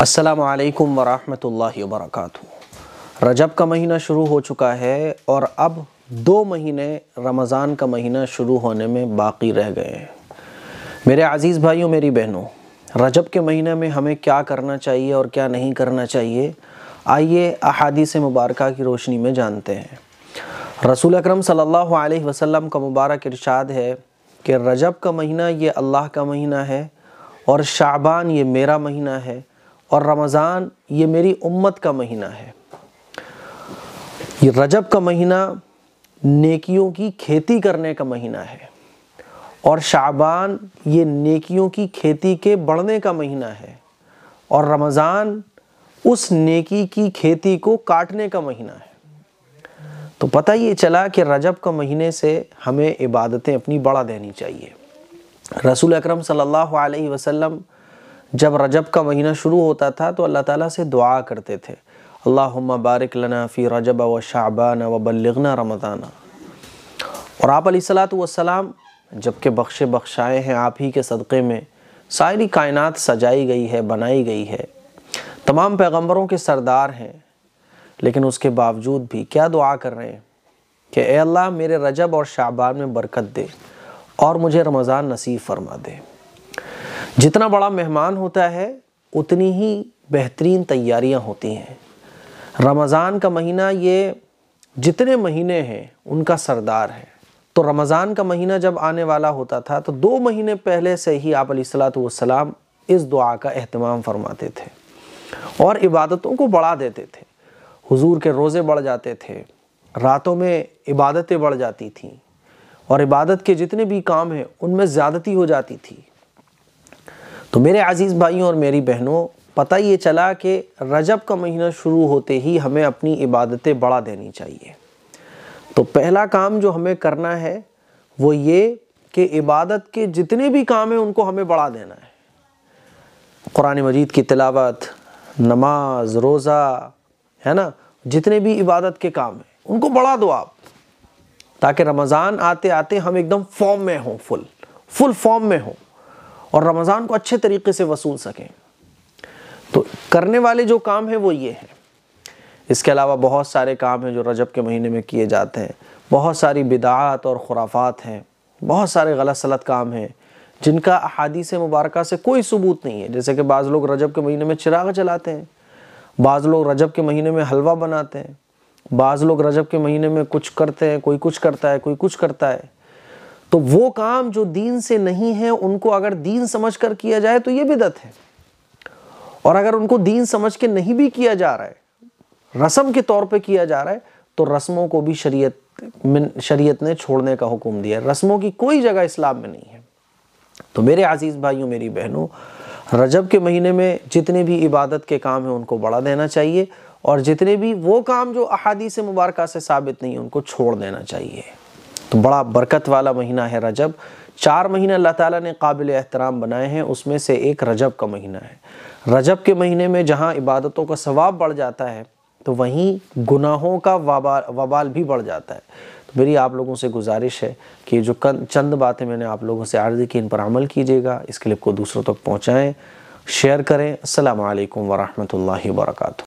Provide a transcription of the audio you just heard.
असलकम वरहमल वरक रजब का महीना शुरू हो चुका है और अब दो महीने रमज़ान का महीना शुरू होने में बाकी रह गए हैं मेरे अज़ीज़ भाइयों मेरी बहनों रजब के महीने में हमें क्या करना चाहिए और क्या नहीं करना चाहिए आइए अहादीस मुबारक की रोशनी में जानते हैं रसूल अकरम सल्लल्लाहु अलैहि वसल्लम का मुबारक इरशाद है कि रजब का महीना ये अल्लाह का महीना है और शाबान ये मेरा महीना है और रमज़ान ये मेरी उम्मत का महीना है ये रजब का महीना नेकियों की खेती करने का महीना है और शाबान ये नेकियों की खेती के बढ़ने का महीना है और रमज़ान उस नेकी की खेती को काटने का महीना है तो पता ये चला कि रजब का महीने से हमें इबादतें अपनी बढ़ा देनी चाहिए रसूल अकरम सल्लल्लाहु अलैहि वसल्लम जब रजब का महीना शुरू होता था तो अल्लाह ताला से दुआ करते थे अल्लाह बारिक लना फ़ी रजब व शाबान व बल्लना रमदाना और आप सलाम जबकि बख्शे बख्शाए हैं आप ही के सदक़े में सारी कायनात सजाई गई है बनाई गई है तमाम पैगंबरों के सरदार हैं लेकिन उसके बावजूद भी क्या दुआ कर रहे हैं कि अल्लाह मेरे रजब और शाबान में बरकत दे और मुझे रमज़ान नसीब फरमा दे जितना बड़ा मेहमान होता है उतनी ही बेहतरीन तैयारियां होती हैं रमज़ान का महीना ये जितने महीने हैं उनका सरदार है तो रमज़ान का महीना जब आने वाला होता था तो दो महीने पहले से ही आप सलाम इस दुआ का अहतमाम फरमाते थे और इबादतों को बढ़ा देते थे हुजूर के रोज़े बढ़ जाते थे रातों में इबादतें बढ़ जाती थीं और इबादत के जितने भी काम हैं उनमें ज़्यादती हो जाती थी तो मेरे अज़ीज़ भाइयों और मेरी बहनों पता ये चला कि रजब का महीना शुरू होते ही हमें अपनी इबादतें बढ़ा देनी चाहिए तो पहला काम जो हमें करना है वो ये कि इबादत के जितने भी काम हैं उनको हमें बढ़ा देना है कुरान मजीद की तिलावत नमाज रोज़ा है ना जितने भी इबादत के काम हैं उनको बढ़ा दो आप ताकि रमज़ान आते आते हम एकदम फॉर्म में हों फुल फुल फॉर्म में हों और रमज़ान को अच्छे तरीके से वसूल सकें तो करने वाले जो काम हैं वो ये हैं इसके अलावा बहुत सारे काम हैं जो रजब के महीने में किए जाते हैं बहुत सारी बिदात और ख़ुराफात हैं बहुत सारे गलत सलत काम हैं जिनका अहादीस मुबारक से कोई सबूत नहीं है जैसे कि बाज़ लोग रजब के महीने में चिराग जलाते हैं बाज़ लोग रजब के महीने में हलवा बनाते हैं बाज़ लोग रजब के महीने में कुछ करते हैं कोई कुछ करता है कोई कुछ करता है तो वो काम जो दीन से नहीं है उनको अगर दीन समझ कर किया जाए तो ये बिदत है और अगर उनको दीन समझ के नहीं भी किया जा रहा है रस्म के तौर पे किया जा रहा है तो रस्मों को भी शरीयत शरीयत ने छोड़ने का हुक्म दिया रस्मों की कोई जगह इस्लाम में नहीं है तो मेरे आज़ीज़ भाइयों मेरी बहनों रजब के महीने में जितने भी इबादत के काम हैं उनको बढ़ा देना चाहिए और जितने भी वो काम जो अहादी से मुबारक से साबित नहीं है उनको छोड़ देना चाहिए तो बड़ा बरकत वाला महीना है रजब चार महीने अल्लाह ताला ने काबिल एहतराम बनाए हैं उसमें से एक रजब का महीना है रजब के महीने में जहाँ इबादतों का सवाब बढ़ जाता है तो वहीं गुनाहों का वबाल वबाल भी बढ़ जाता है तो मेरी आप लोगों से गुजारिश है कि जो चंद बातें मैंने आप लोगों से आर्जी की इन पर अमल कीजिएगा इस क्लिप को दूसरों तक पहुँचाएँ शेयर करें असल वरहमल वरक